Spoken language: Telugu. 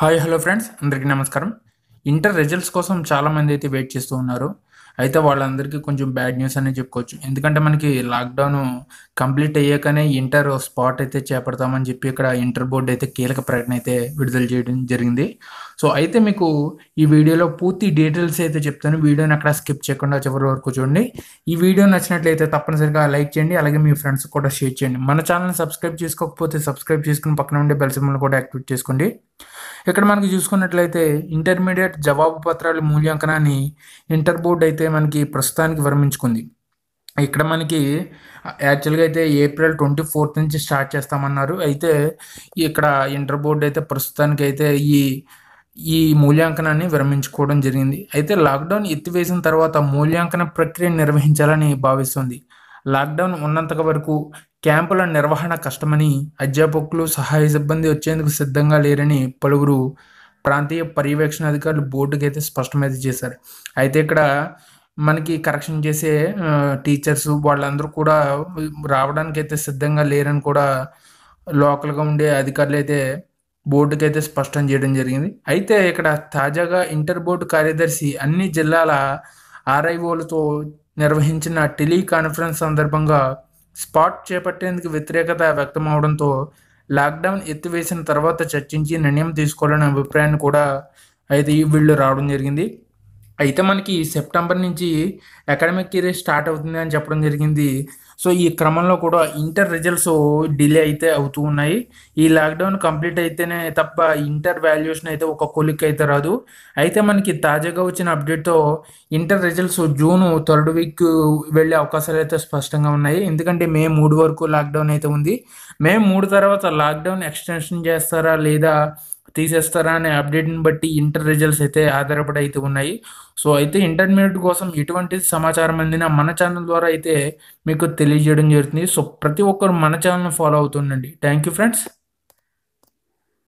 హాయ్ హలో ఫ్రెండ్స్ అందరికీ నమస్కారం ఇంటర్ రిజల్ట్స్ కోసం చాలామంది అయితే వెయిట్ చేస్తూ ఉన్నారు అయితే వాళ్ళందరికీ కొంచెం బ్యాడ్ న్యూస్ అనే చెప్పుకోవచ్చు ఎందుకంటే మనకి లాక్డౌన్ కంప్లీట్ అయ్యాకనే ఇంటర్ స్పాట్ అయితే చేపడతామని చెప్పి ఇక్కడ ఇంటర్ బోర్డు అయితే కీలక ప్రకటన అయితే విడుదల చేయడం జరిగింది సో అయితే మీకు ఈ వీడియోలో పూర్తి డీటెయిల్స్ అయితే చెప్తాను వీడియోని అక్కడ స్కిప్ చేయకుండా చివరి వరకు చూడండి ఈ వీడియో నచ్చినట్లయితే తప్పనిసరిగా లైక్ చేయండి అలాగే మీ ఫ్రెండ్స్ కూడా షేర్ చేయండి మన ఛానల్ని సబ్స్క్రైబ్ చేసుకోకపోతే సబ్స్క్రైబ్ చేసుకుని పక్కన ఉండే బెల్ కూడా యాక్టివేట్ చేసుకోండి ఇక్కడ మనకి చూసుకున్నట్లయితే ఇంటర్మీడియట్ జవాబు పత్రాల మూల్యాంకనాన్ని ఇంటర్ బోర్డ్ అయితే మనకి ప్రస్తుతానికి విరమించుకుంది ఇక్కడ మనకి యాక్చువల్గా అయితే ఏప్రిల్ ట్వంటీ ఫోర్త్ నుంచి స్టార్ట్ చేస్తామన్నారు అయితే ఇక్కడ ఇంటర్ బోర్డ్ అయితే ప్రస్తుతానికి అయితే ఈ ఈ మూల్యాంకనాన్ని విరమించుకోవడం జరిగింది అయితే లాక్డౌన్ ఎత్తివేసిన తర్వాత మూల్యాంకన ప్రక్రియను నిర్వహించాలని భావిస్తుంది లాక్డౌన్ ఉన్నంత వరకు క్యాంపుల నిర్వహణ కష్టమని అధ్యాపకులు సహాయ సిబ్బంది వచ్చేందుకు సిద్ధంగా లేరని పలువురు ప్రాంతీయ పర్యవేక్షణ అధికారులు బోర్డుకి అయితే స్పష్టమైతే చేశారు అయితే ఇక్కడ మనకి కరెక్షన్ చేసే టీచర్స్ వాళ్ళందరూ కూడా రావడానికి అయితే సిద్ధంగా లేరని కూడా లోకల్గా ఉండే అధికారులు అయితే బోర్డుకైతే స్పష్టం చేయడం జరిగింది అయితే ఇక్కడ తాజాగా ఇంటర్ బోర్డు కార్యదర్శి అన్ని జిల్లాల ఆర్ఐఓలతో నిర్వహించిన టెలికాన్ఫరెన్స్ సందర్భంగా స్పాట్ చేపట్టేందుకు వ్యతిరేకత వ్యక్తమవడంతో లాక్డౌన్ ఎత్తివేసిన తర్వాత చర్చించి నిర్ణయం తీసుకోవాలనే అభిప్రాయాన్ని కూడా అయితే ఈ వీళ్ళు రావడం జరిగింది అయితే మనకి సెప్టెంబర్ నుంచి అకాడమిక్ ఇయర్ స్టార్ట్ అవుతుంది అని చెప్పడం జరిగింది సో ఈ క్రమంలో కూడా ఇంటర్ రిజల్ట్స్ డిలే అయితే అవుతూ ఉన్నాయి ఈ లాక్డౌన్ కంప్లీట్ అయితేనే తప్ప ఇంటర్ వాల్యుయేషన్ అయితే ఒక కొలిక్ అయితే రాదు అయితే మనకి తాజాగా వచ్చిన అప్డేట్తో inter results June third week వెళ్ళే అవకాశాలు అయితే స్పష్టంగా ఉన్నాయి ఎందుకంటే మే మూడు వరకు లాక్డౌన్ అయితే ఉంది మే మూడు తర్వాత లాక్డౌన్ ఎక్స్టెన్షన్ చేస్తారా లేదా తీసేస్తారా అనే అప్డేట్ని బట్టి ఇంటర్ రిజల్ట్స్ అయితే ఆధారపడి అయితే ఉన్నాయి సో అయితే ఇంటర్మీడియట్ కోసం ఎటువంటి సమాచారం అందినా మన ఛానల్ ద్వారా అయితే మీకు తెలియజేయడం జరుగుతుంది సో ప్రతి ఒక్కరు మన ఛానల్ని ఫాలో అవుతుండండి థ్యాంక్ యూ ఫ్రెండ్స్